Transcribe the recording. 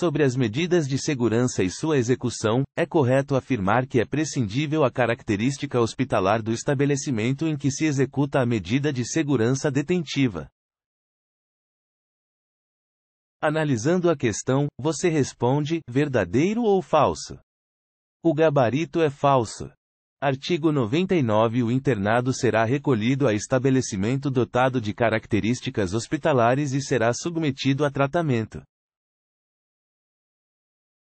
Sobre as medidas de segurança e sua execução, é correto afirmar que é prescindível a característica hospitalar do estabelecimento em que se executa a medida de segurança detentiva. Analisando a questão, você responde: verdadeiro ou falso? O gabarito é falso. Artigo 99 O internado será recolhido a estabelecimento dotado de características hospitalares e será submetido a tratamento.